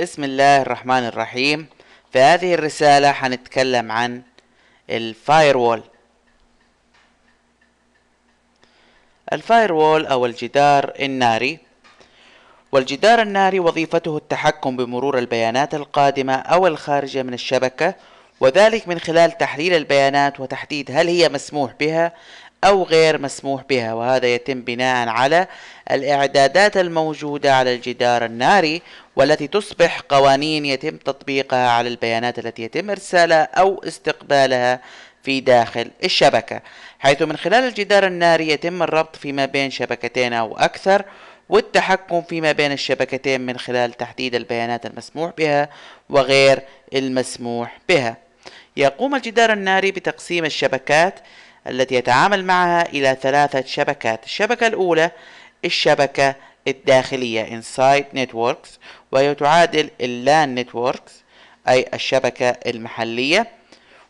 بسم الله الرحمن الرحيم في هذه الرسالة حنتكلم عن الفايروول الفايروول أو الجدار الناري والجدار الناري وظيفته التحكم بمرور البيانات القادمة أو الخارجة من الشبكة وذلك من خلال تحليل البيانات وتحديد هل هي مسموح بها أو غير مسموح بها وهذا يتم بناء على الإعدادات الموجودة على الجدار الناري والتي تصبح قوانين يتم تطبيقها على البيانات التي يتم إرسالها أو استقبالها في داخل الشبكة حيث من خلال الجدار الناري يتم الربط فيما بين شبكتين أو أكثر والتحكم فيما بين الشبكتين من خلال تحديد البيانات المسموح بها وغير المسموح بها يقوم الجدار الناري بتقسيم الشبكات التي يتعامل معها إلى ثلاثة شبكات الشبكة الأولى الشبكة الداخلية Inside Networks وهي تعادل اللان Networks أي الشبكة المحلية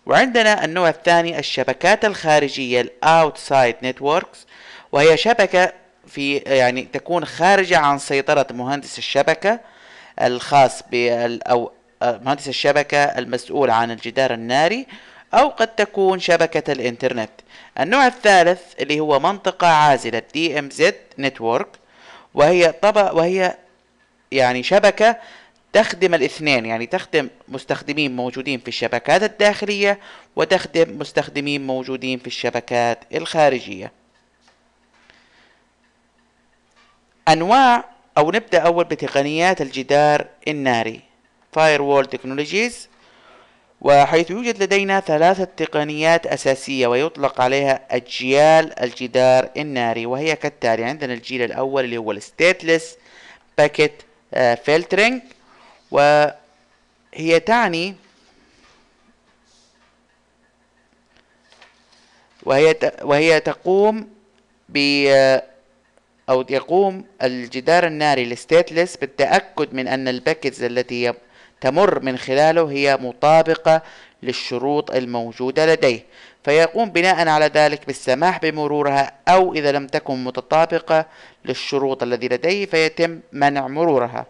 وعندنا النوع الثاني الشبكات الخارجية Outside Networks وهي شبكة في يعني تكون خارجة عن سيطرة مهندس الشبكة الخاص بال أو آه، مهندس الشبكة المسؤول عن الجدار الناري أو قد تكون شبكة الإنترنت النوع الثالث اللي هو منطقة عازلة DMZ Network وهي طبق وهي يعني شبكة تخدم الاثنين يعني تخدم مستخدمين موجودين في الشبكات الداخلية وتخدم مستخدمين موجودين في الشبكات الخارجية أنواع أو نبدأ أول بتقنيات الجدار الناري Firewall Technologies وحيث يوجد لدينا ثلاثة تقنيات أساسية ويطلق عليها أجيال الجدار الناري وهي كالتالي عندنا الجيل الأول اللي هو الستيتلس باكيت آه، فلترينج وهي تعني وهي وهي تقوم ب آه، أو يقوم الجدار الناري الستيتلس بالتأكد من أن الباكتز التي تمر من خلاله هي مطابقة للشروط الموجودة لديه فيقوم بناء على ذلك بالسماح بمرورها أو إذا لم تكن متطابقة للشروط الذي لديه فيتم منع مرورها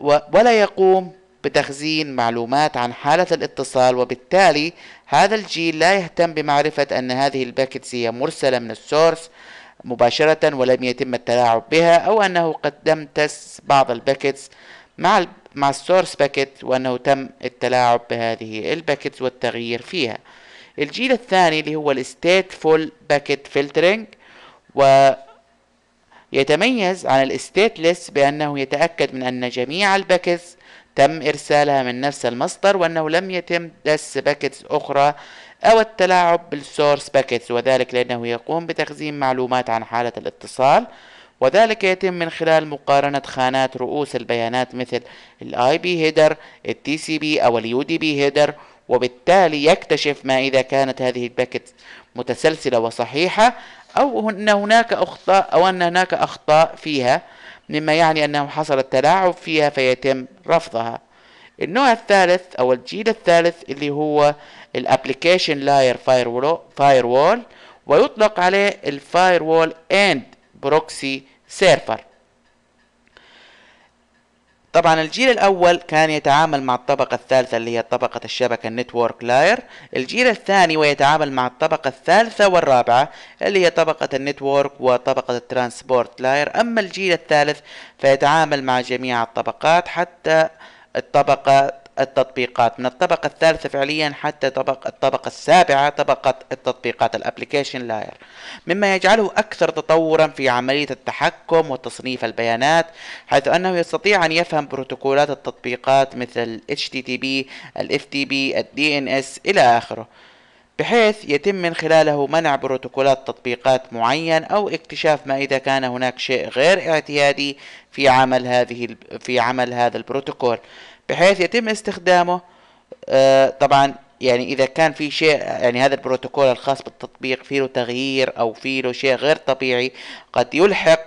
ولا يقوم بتخزين معلومات عن حالة الاتصال وبالتالي هذا الجيل لا يهتم بمعرفة أن هذه الباكتس هي مرسلة من السورس مباشرة ولم يتم التلاعب بها أو أنه قدم تس بعض الباكتس مع مع السورس باكيت وأنه تم التلاعب بهذه الباكيتس والتغيير فيها الجيل الثاني اللي هو فول باكيت فلترنج و يتميز عن الستيتلس بأنه يتأكد من أن جميع الباكيتس تم إرسالها من نفس المصدر وأنه لم يتم دس باكيتس أخرى أو التلاعب بالسورس باكيتس وذلك لأنه يقوم بتخزين معلومات عن حالة الاتصال وذلك يتم من خلال مقارنة خانات رؤوس البيانات مثل الاي بي هيدر التي سي بي او الـ دي بي هيدر وبالتالي يكتشف ما إذا كانت هذه الباكت متسلسلة وصحيحة أو أن هناك أخطاء أو أن هناك أخطاء فيها مما يعني أنه حصل التلاعب فيها فيتم رفضها النوع الثالث أو الجيل الثالث اللي هو الابليكيشن لاير Layer Firewall ويطلق عليه الفاير وول اند بروكسي سيرفر طبعا الجيل الاول كان يتعامل مع الطبقة الثالثة اللي هي طبقة الشبكة النتورك لاير الجيل الثاني ويتعامل مع الطبقة الثالثة والرابعة اللي هي طبقة النتورك وطبقة الترانسبورت لاير اما الجيل الثالث فيتعامل مع جميع الطبقات حتى الطبقة التطبيقات من الطبقة الثالثة فعليا حتى طبق الطبقة السابعة طبقة التطبيقات الابليكيشن لاير مما يجعله أكثر تطورا في عملية التحكم وتصنيف البيانات حيث أنه يستطيع أن يفهم بروتوكولات التطبيقات مثل ال HTTP ال FTP ال DNS إلى آخره بحيث يتم من خلاله منع بروتوكولات تطبيقات معين أو اكتشاف ما إذا كان هناك شيء غير اعتيادي في عمل هذه في عمل هذا البروتوكول بحيث يتم استخدامه آه، طبعا يعني اذا كان في شيء يعني هذا البروتوكول الخاص بالتطبيق فيه له تغيير او فيه له شيء غير طبيعي قد يلحق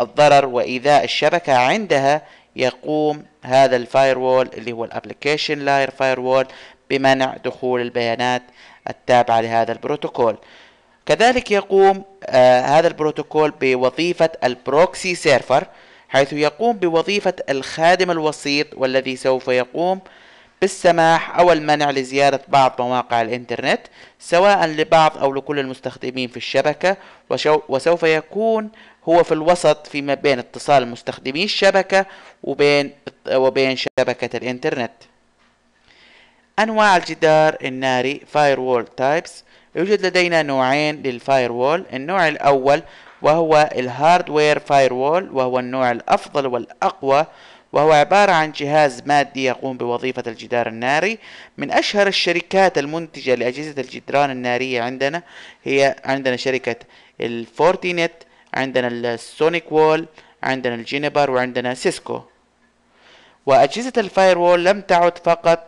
الضرر وإذا الشبكه عندها يقوم هذا الفايروول اللي هو الابلكيشن لاير فايروول بمنع دخول البيانات التابعه لهذا البروتوكول كذلك يقوم آه هذا البروتوكول بوظيفه البروكسي سيرفر حيث يقوم بوظيفة الخادم الوسيط والذي سوف يقوم بالسماح أو المنع لزيارة بعض مواقع الإنترنت سواء لبعض أو لكل المستخدمين في الشبكة وسوف يكون هو في الوسط فيما بين اتصال مستخدمي الشبكة وبين وبين شبكة الإنترنت. أنواع الجدار الناري Firewall Types يوجد لدينا نوعين للفايروول النوع الأول وهو الهاردوير فايروول وهو النوع الأفضل والأقوى وهو عبارة عن جهاز مادي يقوم بوظيفة الجدار الناري من أشهر الشركات المنتجة لأجهزة الجدران النارية عندنا هي عندنا شركة الفورتينت عندنا السونيك وول عندنا الجينيبر وعندنا سيسكو وأجهزة الفايروول لم تعد فقط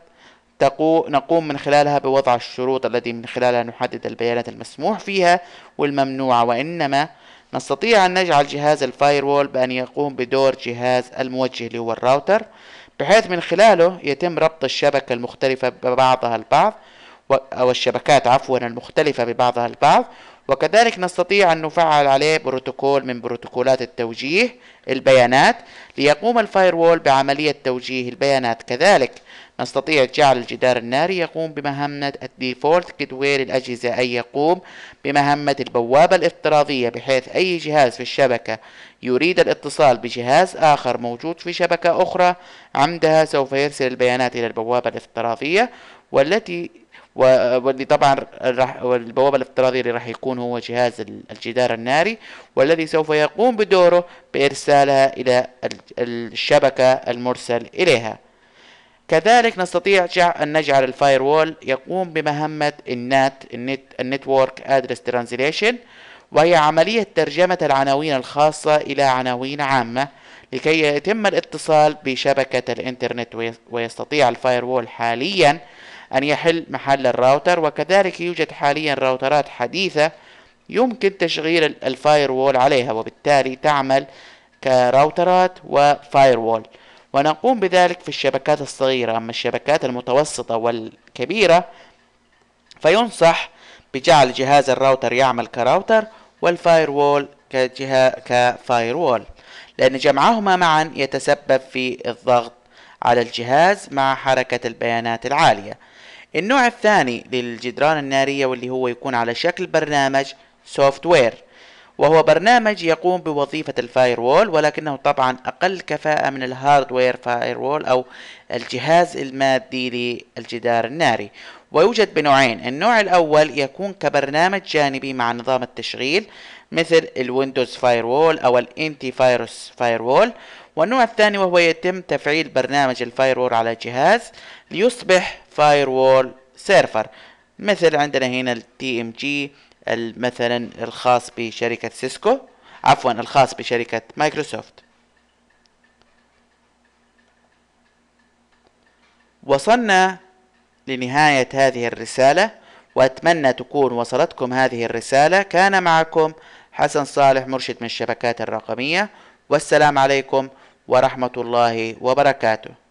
نقوم من خلالها بوضع الشروط التي من خلالها نحدد البيانات المسموح فيها والممنوعة وإنما نستطيع أن نجعل جهاز الفايروول بأن يقوم بدور جهاز الموجه اللي هو الراوتر بحيث من خلاله يتم ربط الشبكة المختلفة ببعضها البعض أو الشبكات عفوا المختلفة ببعضها البعض وكذلك نستطيع أن نفعل عليه بروتوكول من بروتوكولات التوجيه البيانات ليقوم الفايروول بعملية توجيه البيانات كذلك نستطيع جعل الجدار الناري يقوم بمهمة الديفولت كدوير للأجهزة أي يقوم بمهمة البوابة الافتراضية بحيث أي جهاز في الشبكة يريد الاتصال بجهاز آخر موجود في شبكة أخرى عندها سوف يرسل البيانات إلى البوابة الافتراضية والتي واللي طبعا راح والبوابه الافتراضيه اللي راح يكون هو جهاز الجدار الناري والذي سوف يقوم بدوره بارسالها الى الشبكه المرسل اليها كذلك نستطيع أن نجعل الفايروول يقوم بمهمة النات النت النتورك ادرس ترانزليشن وهي عملية ترجمة العناوين الخاصة إلى عناوين عامة لكي يتم الاتصال بشبكة الإنترنت ويستطيع الفايروول حاليا أن يحل محل الراوتر وكذلك يوجد حاليا راوترات حديثة يمكن تشغيل الفايروول عليها وبالتالي تعمل كراوترات وفايروول ونقوم بذلك في الشبكات الصغيرة أما الشبكات المتوسطة والكبيرة فينصح بجعل جهاز الراوتر يعمل كراوتر والفايروول كجهة كفايروول لأن جمعهما معا يتسبب في الضغط على الجهاز مع حركة البيانات العالية النوع الثاني للجدران النارية واللي هو يكون على شكل برنامج سوفت وير وهو برنامج يقوم بوظيفة الفايروول ولكنه طبعا أقل كفاءة من الهاردوير فايروول أو الجهاز المادي للجدار الناري ويوجد بنوعين النوع الأول يكون كبرنامج جانبي مع نظام التشغيل مثل الويندوز فايروول أو الانتي فايروس فايروول والنوع الثاني وهو يتم تفعيل برنامج الفايروول على جهاز ليصبح فايروول سيرفر مثل عندنا هنا ال TMG مثلا الخاص بشركة سيسكو عفوا الخاص بشركة مايكروسوفت وصلنا لنهاية هذه الرسالة وأتمنى تكون وصلتكم هذه الرسالة كان معكم حسن صالح مرشد من الشبكات الرقمية والسلام عليكم ورحمة الله وبركاته